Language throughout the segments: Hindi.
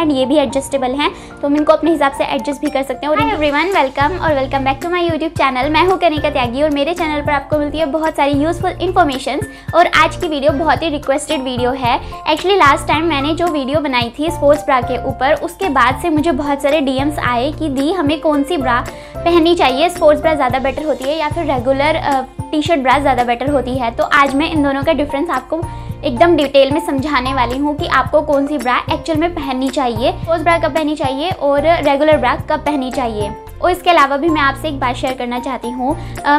एंड ये भी एडजस्टेबल हैं तो हम इनको अपने हिसाब से एडजस्ट भी कर सकते हैं और एवरीवन वेलकम और welcome back to my YouTube channel मैं हूँ कनिका त्यागी और मेरे चैनल पर आपको मिलती है बहुत सारी यूजफुल इन्फॉर्मेशन और आज की वीडियो बहुत ही रिक्वेस्टेड वीडियो है एक्चुअली लास्ट टाइम मैंने जो वीडियो बनाई थी स्पोर्ट्स ब्रा के ऊपर उसके बाद से मुझे बहुत सारे डी आए कि दी हमें कौन सी ब्रा पहननी चाहिए स्पोर्ट्स ब्रा ज़्यादा बेटर होती है या फिर रेगुलर टी शर्ट ब्रा ज़्यादा बेटर होती है तो आज मैं इन दोनों का डिफरेंस आपको एकदम डिटेल में समझाने वाली हूँ कि आपको कौन सी ब्रा एक्चुअल में पहननी चाहिए चाहिए क्लोज ब्रा कब पहनी चाहिए और रेगुलर ब्रा कब पहनी चाहिए और इसके अलावा भी मैं आपसे एक बात शेयर करना चाहती हूँ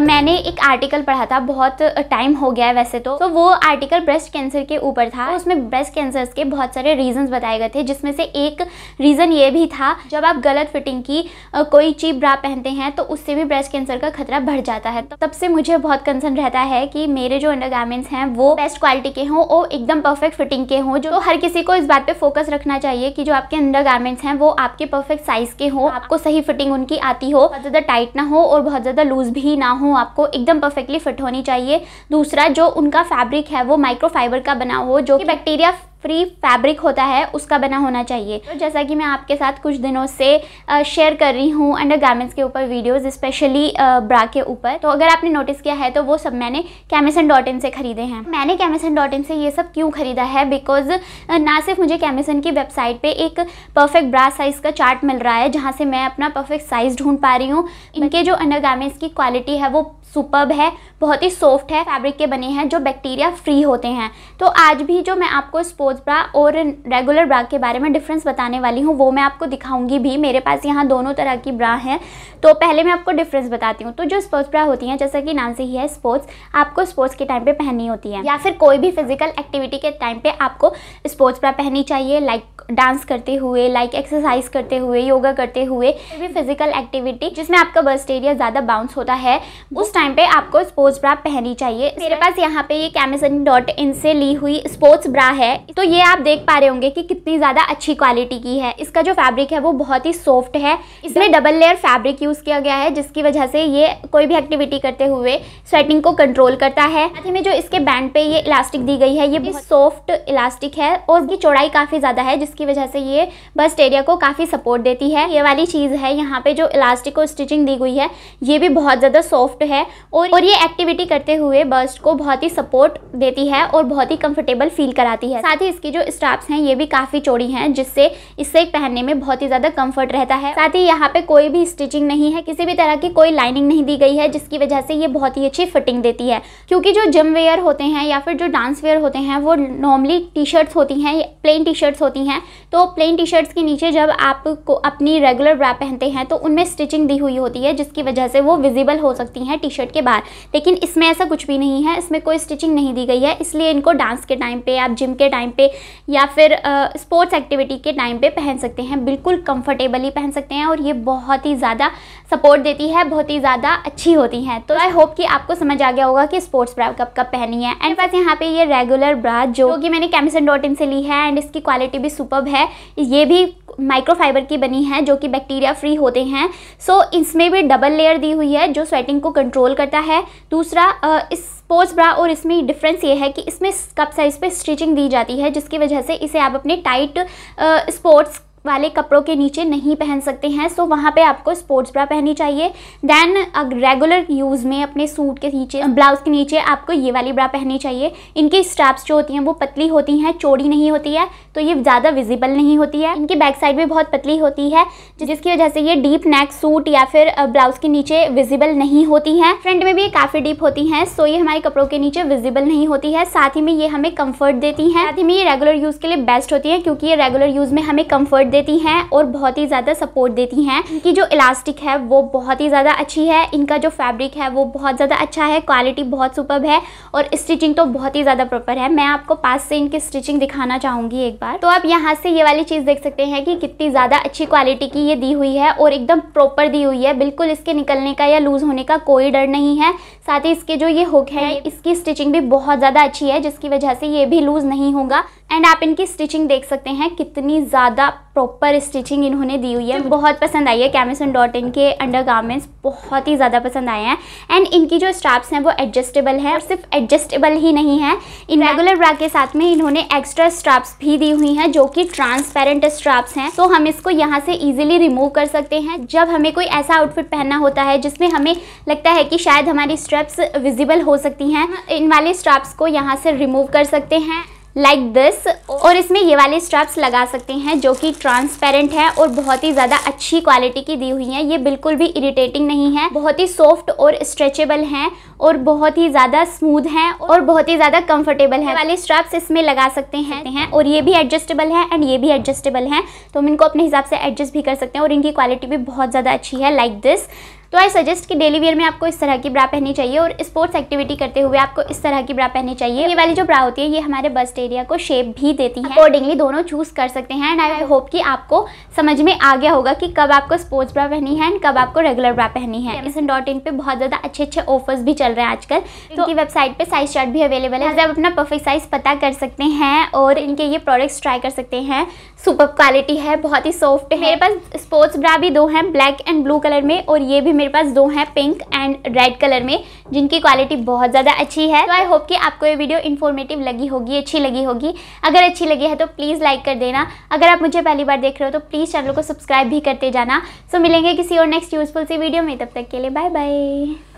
मैंने एक आर्टिकल पढ़ा था बहुत टाइम हो गया है वैसे तो, तो वो आर्टिकल ब्रेस्ट कैंसर के ऊपर था तो उसमें ब्रेस्ट कैंसर के बहुत सारे रीजंस बताए गए थे जिसमें से एक रीज़न ये भी था जब आप गलत फिटिंग की कोई चीप ब्रा पहनते हैं तो उससे भी ब्रेस्ट कैंसर का खतरा बढ़ जाता है तब से मुझे बहुत कंसर्न रहता है कि मेरे जो अंडर हैं वो बेस्ट क्वालिटी के हों और एकदम परफेक्ट फिटिंग के हों जो तो हर किसी को इस बात पर फोकस रखना चाहिए कि जो आपके अंडर हैं वो आपके परफेक्ट साइज़ के हों आपको सही फिटिंग उनकी आती हो बहुत ज़्यादा टाइट ना हो और बहुत ज़्यादा लूज़ भी ना हो आपको एकदम परफेक्टली फिट होनी चाहिए दूसरा जो उनका फैब्रिक है वो माइक्रोफाइबर का बना हो जो कि बैक्टीरिया फ्री फैब्रिक होता है उसका बना होना चाहिए तो जैसा कि मैं आपके साथ कुछ दिनों से शेयर कर रही हूँ अंडर गारमेंट्स के ऊपर वीडियोस स्पेशली ब्रा के ऊपर तो अगर आपने नोटिस किया है तो वो सब मैंने कैमिसन डॉट इन से खरीदे हैं मैंने कैमिसन डॉट इन से ये सब क्यों खरीदा है बिकॉज ना सिर्फ मुझे कैमिसन की वेबसाइट पर एक परफेक्ट ब्रा साइज़ का चार्ट मिल रहा है जहाँ से मैं अपना परफेक्ट साइज़ ढूंढ पा रही हूँ इनके जो अंडर की क्वालिटी है वो सुपर्ब है बहुत ही सॉफ्ट है फैब्रिक के बने हैं जो बैक्टीरिया फ्री होते हैं तो आज भी जो मैं आपको स्पोर्ट्स ब्रा और रेगुलर ब्रा के बारे में डिफरेंस बताने वाली हूँ वो मैं आपको दिखाऊंगी भी मेरे पास यहाँ दोनों तरह की ब्रा हैं तो पहले मैं आपको डिफरेंस बताती हूँ तो जो स्पोर्ट्स ब्रा होती हैं जैसा कि नाम से ही है स्पोर्ट्स आपको स्पोर्ट्स के टाइम पर पहननी होती है या फिर कोई भी फिजिकल एक्टिविटी के टाइम पर आपको स्पोर्ट्स ब्रा पहननी चाहिए लाइक डांस करते हुए लाइक एक्सरसाइज करते हुए योगा करते हुए भी फिजिकल एक्टिविटी जिसमें आपका बस्ट एरिया ज़्यादा बाउंस होता है उस टाइम पे आपको स्पोर्ट्स ब्रा पहननी चाहिए मेरे पास यहाँ पे ये कैमेजन डॉट इन से ली हुई स्पोर्ट्स ब्रा है तो ये आप देख पा रहे होंगे कि कितनी ज़्यादा अच्छी क्वालिटी की है इसका जो फैब्रिक है वो बहुत ही सॉफ्ट है इसमें डबल लेयर फैब्रिक यूज़ किया गया है जिसकी वजह से ये कोई भी एक्टिविटी करते हुए स्वेटिंग को कंट्रोल करता है साथ में जो इसके बैंड पे ये इलास्टिक दी गई है ये सॉफ्ट इलास्टिक है और उसकी चौड़ाई काफ़ी ज़्यादा है जिसकी वजह से ये बस्ट एरिया को काफ़ी सपोर्ट देती है ये वाली चीज़ है यहाँ पे जो इलास्टिक को स्टिचिंग दी गई है ये भी बहुत ज़्यादा सॉफ्ट है और ये एक्टिविटी करते हुए बस्ट को बहुत ही सपोर्ट देती है और बहुत ही कंफर्टेबल फील कराती है साथ ही इसकी जो स्ट्रैप्स हैं ये भी काफ़ी चौड़ी हैं जिससे इससे पहनने में बहुत ही ज़्यादा कंफर्ट रहता है साथ ही यहाँ पे कोई भी स्टिचिंग नहीं है किसी भी तरह की कोई लाइनिंग नहीं दी गई है जिसकी वजह से ये बहुत ही अच्छी फिटिंग देती है क्योंकि जो जिम वेयर होते हैं या फिर जो डांस वेयर होते हैं वो नॉर्मली टी शर्ट्स होती हैं प्लेन टी शर्ट्स होती हैं तो प्लेन टी शर्ट्स के नीचे जब आप अपनी रेगुलर ब्रा पहनते हैं तो उनमें स्टिचिंग दी हुई होती है जिसकी वजह से वो विजिबल हो सकती हैं टी शर्ट के बाहर लेकिन इसमें ऐसा कुछ भी नहीं है इसमें कोई स्टिचिंग नहीं दी गई है इसलिए इनको डांस के टाइम पे आप जिम के टाइम पे या फिर स्पोर्ट्स एक्टिविटी के टाइम पे पहन सकते हैं बिल्कुल कंफर्टेबली पहन सकते हैं और ये बहुत ही ज़्यादा सपोर्ट देती है बहुत ही ज़्यादा अच्छी होती हैं तो आई होप कि आपको समझ आ गया होगा कि स्पोर्ट्स ब्रा कब कब पहनी है एंड बस यहाँ पे ये रेगुलर ब्रा जो कि मैंने कैमिसन डॉट इन से ली है एंड इसकी क्वालिटी भी सुपर है ये भी माइक्रोफाइबर की बनी है जो कि बैक्टीरिया फ्री होते हैं सो so, इसमें भी डबल लेयर दी हुई है जो स्वेटिंग को कंट्रोल करता है दूसरा इस स्पोर्ट्स ब्रा और इसमें डिफरेंस ये है कि इसमें कप साइज़ पे स्टिचिंग दी जाती है जिसकी वजह से इसे आप अपने टाइट स्पोर्ट्स वाले कपड़ों के नीचे नहीं पहन सकते हैं सो वहाँ पे आपको स्पोर्ट्स ब्रा पहननी चाहिए देन रेगुलर यूज़ में अपने सूट के नीचे ब्लाउज़ के नीचे आपको ये वाली ब्रा पहननी चाहिए इनकी स्ट्रैप्स जो होती हैं वो पतली होती हैं चौड़ी नहीं होती है तो ये ज़्यादा विजिबल नहीं होती है इनकी बैक साइड भी बहुत पतली होती है जिसकी वजह से ये डीप नेक सूट या फिर ब्लाउज़ के नीचे विजिबल नहीं होती हैं फ्रंट में भी ये काफ़ी डीप होती हैं सो ये हमारे कपड़ों के नीचे विजिबल नहीं होती है साथ ही में ये हमें कम्फर्ट देती हैं साथ ही में ये रेगुलर यूज़ के लिए बेस्ट होती है क्योंकि ये रेगुलर यूज़ में हमें कम्फर्ट देती हैं और बहुत ही ज़्यादा सपोर्ट देती हैं इनकी जो इलास्टिक है वो बहुत ही ज़्यादा अच्छी है इनका जो फैब्रिक है वो बहुत ज़्यादा अच्छा है क्वालिटी बहुत सुपर है और स्टिचिंग तो बहुत ही ज़्यादा प्रॉपर है मैं आपको पास से इनकी स्टिचिंग दिखाना चाहूँगी एक बार तो आप यहाँ से ये वाली चीज़ देख सकते हैं कि कितनी ज़्यादा अच्छी क्वालिटी की ये दी हुई है और एकदम प्रॉपर दी हुई है बिल्कुल इसके निकलने का या लूज़ होने का कोई डर नहीं है साथ ही इसके जो ये हुक है इसकी स्टिचिंग भी बहुत ज़्यादा अच्छी है जिसकी वजह से ये भी लूज़ नहीं होगा एंड आप इनकी स्टिचिंग देख सकते हैं कितनी ज़्यादा प्रॉपर स्टिचिंग इन्होंने दी हुई है तो बहुत पसंद आई है कैमिसन डॉट इन के अंडर गारमेंट्स बहुत ही ज़्यादा पसंद आए हैं एंड इनकी जो स्ट्रैप्स हैं वो एडजस्टेबल हैं और सिर्फ एडजस्टेबल ही नहीं है इन रेगुलर ब्रा के साथ में इन्होंने एक्स्ट्रा स्ट्रैप्स भी दी हुई हैं जो कि ट्रांसपेरेंट स्ट्रैप्स हैं तो हम इसको यहाँ से ईजिली रिमूव कर सकते हैं जब हमें कोई ऐसा आउटफिट पहनना होता है जिसमें हमें लगता है कि शायद हमारी स्ट्रैप्स विजिबल हो सकती हैं इन वाले स्ट्रैप्स को यहाँ से रिमूव कर सकते हैं लाइक like दिस और इसमें ये वाले स्ट्रैप्स लगा सकते हैं जो कि ट्रांसपेरेंट है और बहुत ही ज़्यादा अच्छी क्वालिटी की दी हुई हैं ये बिल्कुल भी इरिटेटिंग नहीं है बहुत ही सॉफ्ट और स्ट्रेचेबल हैं और बहुत ही ज़्यादा स्मूथ हैं और बहुत ही ज़्यादा कंफर्टेबल हैं वाले स्ट्रैप्स इसमें लगा सकते हैं और ये भी एडजस्टेबल है एंड ये भी एडजस्टेबल हैं तो हम इनको अपने हिसाब से एडजस्ट भी कर सकते हैं और इनकी क्वालिटी भी बहुत ज़्यादा अच्छी है लाइक like दिस तो आई सजेस्ट कि डेली वेयर में आपको इस तरह की ब्रा पहननी चाहिए और स्पोर्ट्स एक्टिविटी करते हुए आपको इस तरह की ब्रा पहननी चाहिए ये वाली जो ब्रा होती है ये हमारे बस्ट एरिया को शेप भी देती है अकॉर्डिंगली दोनों चूज कर सकते हैं एंड आई होप कि आपको समझ में आ गया होगा कि कब आपको स्पोर्ट्स ब्रा पहनी है एंड कब आपको रेगुलर ब्रा पहनी है अमेजन डॉट इन पर बहुत ज़्यादा अच्छे अच्छे ऑफर्स भी चल रहे हैं आजकल तो इनकी वेबसाइट पर साइज चार्ट भी अवेलेबल है आप अपना परफेक्ट साइज पता कर सकते हैं और इनके ये प्रोडक्ट्स ट्राई कर सकते हैं सुपर क्वालिटी है बहुत ही सॉफ्ट है मेरे पास स्पोर्ट्स ब्रा भी दो हैं ब्लैक एंड ब्लू कलर में और ये भी मेरे पास दो हैं पिंक एंड रेड कलर में जिनकी क्वालिटी बहुत ज़्यादा अच्छी है तो आई होप कि आपको ये वीडियो इन्फॉर्मेटिव लगी होगी अच्छी लगी होगी अगर अच्छी लगी है तो प्लीज़ लाइक कर देना अगर आप मुझे पहली बार देख रहे हो तो प्लीज़ चैनल को सब्सक्राइब भी करते जाना सो मिलेंगे किसी और नेक्स्ट यूजफुल सी वीडियो में तब तक के लिए बाय बाय